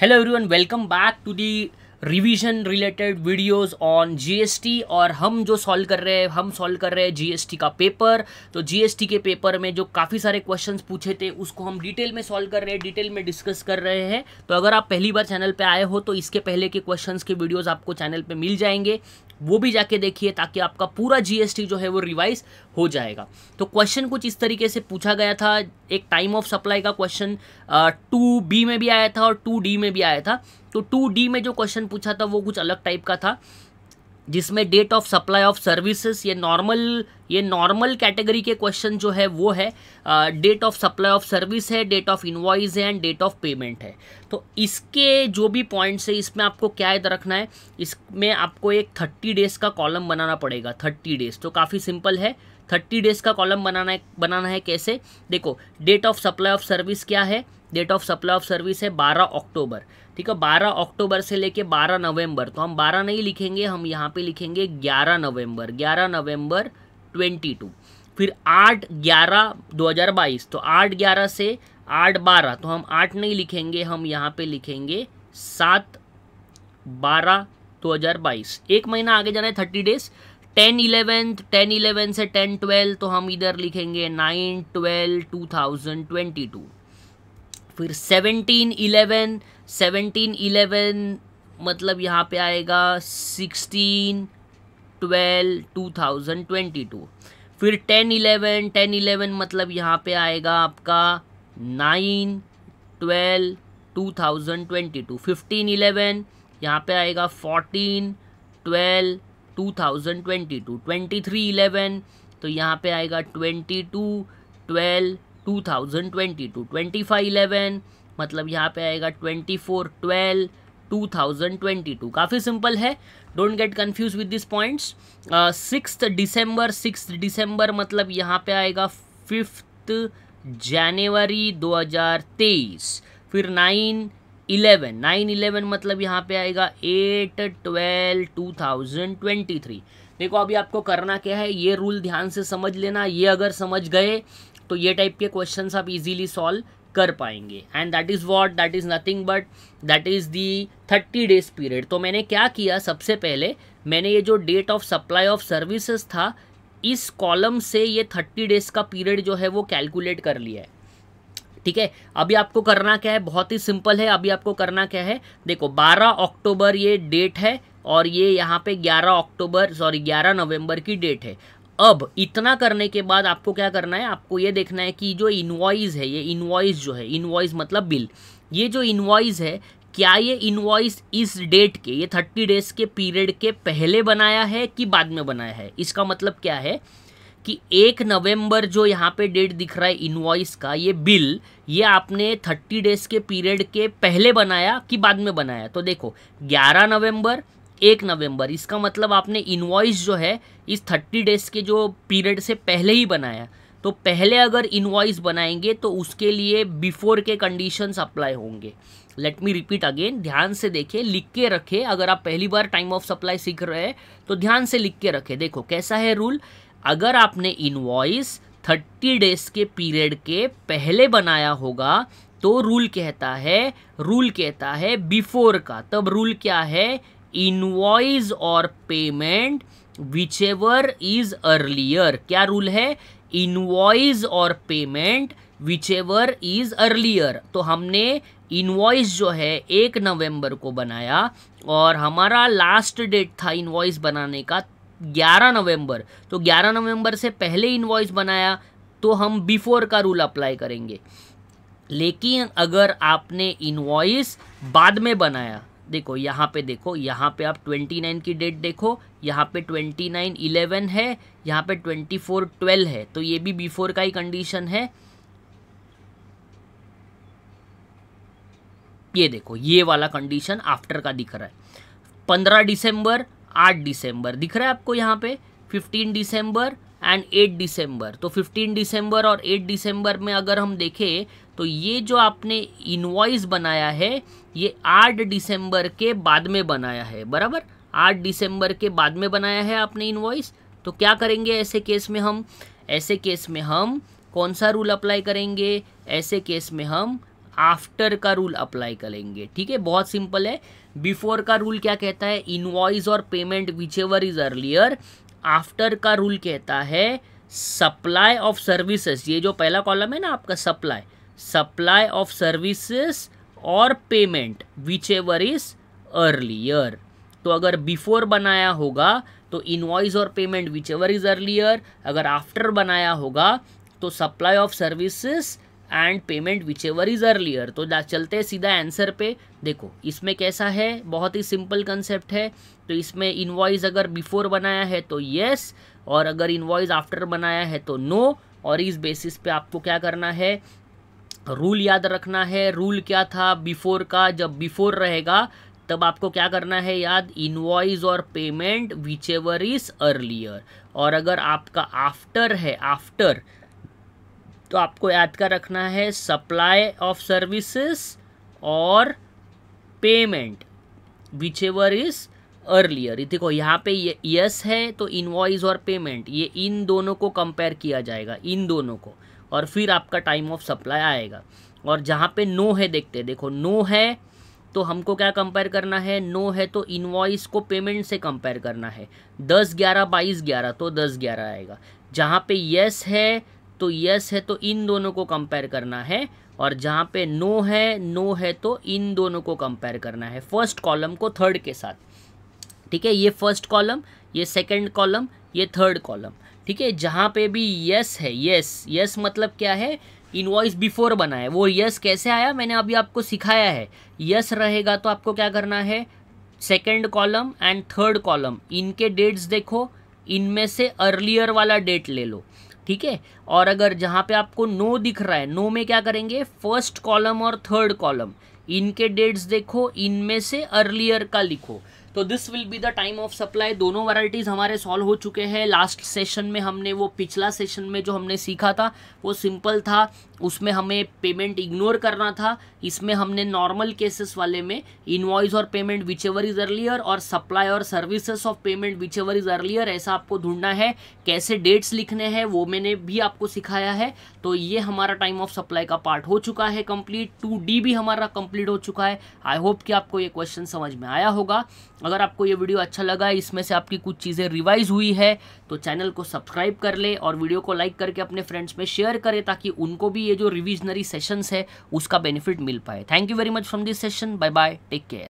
hello everyone welcome back to the revision related videos on GST और हम जो solve कर रहे हैं हम सॉल्व कर रहे हैं जीएसटी का पेपर तो जीएसटी के पेपर में जो काफ़ी सारे क्वेश्चंस पूछे थे उसको हम डिटेल में सॉल्व कर रहे हैं डिटेल में डिस्कस कर रहे हैं तो अगर आप पहली बार चैनल पे आए हो तो इसके पहले के क्वेश्चन के वीडियोज़ आपको चैनल पर मिल जाएंगे वो भी जाके देखिए ताकि आपका पूरा जीएसटी जो है वो रिवाइज हो जाएगा तो क्वेश्चन कुछ इस तरीके से पूछा गया था एक टाइम ऑफ सप्लाई का क्वेश्चन टू बी में भी आया था और टू डी में भी आया था तो टू डी में जो क्वेश्चन पूछा था वो कुछ अलग टाइप का था जिसमें date of supply of services ये नॉर्मल ये नॉर्मल कैटेगरी के क्वेश्चन जो है वो है date of supply of service है डेट ऑफ इन्वाइज है एंड डेट ऑफ पेमेंट है तो इसके जो भी पॉइंट्स है इसमें आपको क्या याद रखना है इसमें आपको एक थर्टी डेज़ का कॉलम बनाना पड़ेगा थर्टी डेज़ तो काफ़ी सिंपल है थर्टी डेज़ का कॉलम बनाना है बनाना है कैसे देखो date of supply of service क्या है date of supply of service है बारह अक्टूबर ठीक है बारह अक्टूबर से लेके बारह नवंबर तो हम बारह नहीं लिखेंगे हम यहाँ पे लिखेंगे 11 नवंबर 11 नवंबर टू फिर आठ ग्यारह दो हजार बाईस तो आठ ग्यारह से आठ बारह तो हम आठ नहीं लिखेंगे हम यहाँ पे लिखेंगे सात बारह दो हजार बाईस एक महीना आगे जाना है thirty days ten eleventh ten eleven से टेन ट्वेल्व तो हम इधर लिखेंगे nine twelve two thousand twenty two फिर सेवनटीन इलेवन सेवनटीन इलेवन मतलब यहाँ पे आएगा sixteen twelve two thousand twenty two फिर टेन इलेवन टेन इलेवन मतलब यहाँ पे आएगा आपका nine twelve two thousand twenty two fifteen eleven यहाँ पे आएगा fourteen twelve two thousand twenty two twenty three eleven तो यहाँ पे आएगा twenty two twelve two thousand twenty two twenty five eleven मतलब यहाँ पे आएगा twenty four twelve two thousand twenty two काफ़ी सिंपल है don't get confuse with this points six December six December मतलब यहाँ पे आएगा फिफ्थ जनवरी तेईस फिर नाइन इलेवन नाइन इलेवन मतलब यहाँ पे आएगा eight twelve two thousand twenty three देखो अभी आपको करना क्या है ये रूल ध्यान से समझ लेना ये अगर समझ गए तो ये टाइप के क्वेश्चंस आप इजीली सॉल्व कर पाएंगे and that is what that is nothing but that is the thirty days period तो मैंने क्या किया सबसे पहले मैंने ये जो date of supply of services था इस कॉलम से ये थर्टी डेज का पीरियड जो है वो कैलकुलेट कर लिया है ठीक है अभी आपको करना क्या है बहुत ही सिंपल है अभी आपको करना क्या है देखो बारह अक्टूबर ये डेट है और ये यहाँ पे 11 अक्टूबर सॉरी 11 नवंबर की डेट है अब इतना करने के बाद आपको क्या करना है आपको ये देखना है कि जो इनवाइज है ये इन्वॉइस जो है इन्वॉइस मतलब बिल ये जो इनवाइज है क्या ये इनवाइस इस डेट के ये थर्टी डेज के पीरियड के पहले बनाया है कि बाद में बनाया है इसका मतलब क्या है कि एक नवंबर जो यहाँ पे डेट दिख रहा है इनवाइस का ये बिल ये आपने थर्टी डेज के पीरियड के पहले बनाया कि बाद में बनाया तो देखो ग्यारह नवंबर एक नवंबर इसका मतलब आपने इन्वाइस जो है इस थर्टी डेज के जो पीरियड से पहले ही बनाया तो पहले अगर इन्वाइस बनाएंगे तो उसके लिए बिफोर के कंडीशंस अप्लाई होंगे लेट मी रिपीट अगेन ध्यान से देखें लिख के रखें अगर आप पहली बार टाइम ऑफ सप्लाई सीख रहे हैं तो ध्यान से लिख के रखें देखो कैसा है रूल अगर आपने इन्वॉइस थर्टी डेज के पीरियड के पहले बनाया होगा तो रूल कहता है रूल कहता है बिफोर का तब रूल क्या है इनवॉइस और payment whichever is earlier क्या रूल है इनवॉइस और payment whichever is earlier तो हमने इनवॉइस जो है एक नवंबर को बनाया और हमारा लास्ट डेट था इनवॉइस बनाने का 11 नवंबर तो 11 नवंबर से पहले इनवॉइस बनाया तो हम बिफोर का रूल अप्लाई करेंगे लेकिन अगर आपने इनवॉइस बाद में बनाया देखो यहाँ पे देखो यहाँ पे आप ट्वेंटी नाइन की डेट देखो यहाँ पे ट्वेंटी नाइन इलेवन है यहाँ पे ट्वेंटी फोर ट्वेल्व है तो ये भी बिफोर का ही कंडीशन है ये देखो ये वाला कंडीशन आफ्टर का दिख रहा है पंद्रह दिसंबर आठ दिसंबर दिख रहा है आपको यहाँ पे फिफ्टीन दिसंबर एंड 8 दिसंबर तो 15 दिसंबर और 8 दिसंबर में अगर हम देखें तो ये जो आपने इनवॉइस बनाया है ये 8 दिसंबर के बाद में बनाया है बराबर 8 दिसंबर के बाद में बनाया है आपने इनवॉइस तो क्या करेंगे ऐसे केस में हम ऐसे केस में हम कौन सा रूल अप्लाई करेंगे ऐसे केस में हम आफ्टर का रूल अप्लाई करेंगे ठीक है बहुत सिंपल है बिफोर का रूल क्या कहता है इनवॉइस और payment whichever is earlier after का रूल कहता है सप्लाई ऑफ सर्विसेज ये जो पहला कॉलम है ना आपका सप्लाई सप्लाई ऑफ सर्विसेज और payment whichever is earlier तो अगर बिफोर बनाया होगा तो इनवॉइस और payment whichever is earlier अगर आफ्टर बनाया होगा तो supply of services and payment whichever is earlier तो चलते हैं सीधा आंसर पे देखो इसमें कैसा है बहुत ही सिंपल कंसेप्ट है तो इसमें इन्वॉइस अगर बिफोर बनाया है तो यस और अगर इन्वॉइस आफ्टर बनाया है तो नो और इस बेसिस पे आपको क्या करना है रूल याद रखना है रूल क्या था बिफोर का जब बिफोर रहेगा तब आपको क्या करना है याद इन्वॉइस और payment whichever is earlier और अगर आपका आफ्टर है आफ्टर तो आपको याद कर रखना है सप्लाई ऑफ सर्विसेस और payment whichever is earlier देखो यहाँ पे यस है तो इनवॉइस और पेमेंट ये इन दोनों को कंपेयर किया जाएगा इन दोनों को और फिर आपका टाइम ऑफ सप्लाई आएगा और जहाँ पे नो है देखते देखो नो है तो हमको क्या कंपेयर करना है नो है तो इनवॉइस को पेमेंट से कंपेयर करना है दस ग्यारह बाईस ग्यारह तो दस ग्यारह आएगा जहाँ पे यस है तो यस है तो इन दोनों को कंपेयर करना है और जहाँ पे नो है नो है तो इन दोनों को कंपेयर करना है फर्स्ट कॉलम को थर्ड के साथ ठीक है ये फर्स्ट कॉलम ये सेकंड कॉलम ये थर्ड कॉलम ठीक है जहाँ पे भी यस है यस यस मतलब क्या है इनवॉइस बिफोर बना है वो यस कैसे आया मैंने अभी आपको सिखाया है यस रहेगा तो आपको क्या करना है second column and third column इनके डेट्स देखो इनमें से अर्लियर वाला डेट ले लो ठीक है और अगर जहाँ पे आपको नो दिख रहा है नो में क्या करेंगे फर्स्ट कॉलम और थर्ड कॉलम इनके डेट्स देखो इनमें से अर्लियर का लिखो तो this will be the time of supply दोनों वैरायटीज़ हमारे सॉल्व हो चुके हैं लास्ट सेशन में हमने वो पिछला सेशन में जो हमने सीखा था वो सिंपल था उसमें हमें पेमेंट इग्नोर करना था इसमें हमने नॉर्मल केसेस वाले में इन्वॉइस और payment whichever is earlier और सप्लाई और services of payment whichever is earlier ऐसा आपको ढूंढना है कैसे डेट्स लिखने हैं वो मैंने भी आपको सिखाया है तो ये हमारा टाइम ऑफ सप्लाई का पार्ट हो चुका है कंप्लीट टू डी भी हमारा कंप्लीट हो चुका है आई होप कि आपको ये क्वेश्चन समझ में आया होगा अगर आपको ये वीडियो अच्छा लगा इसमें से आपकी कुछ चीज़ें रिवाइज हुई है तो चैनल को सब्सक्राइब कर ले और वीडियो को लाइक करके अपने फ्रेंड्स में शेयर करें ताकि उनको भी ये जो रिविजनरी सेशंस है उसका बेनिफिट मिल पाए thank you very much from this session bye bye take care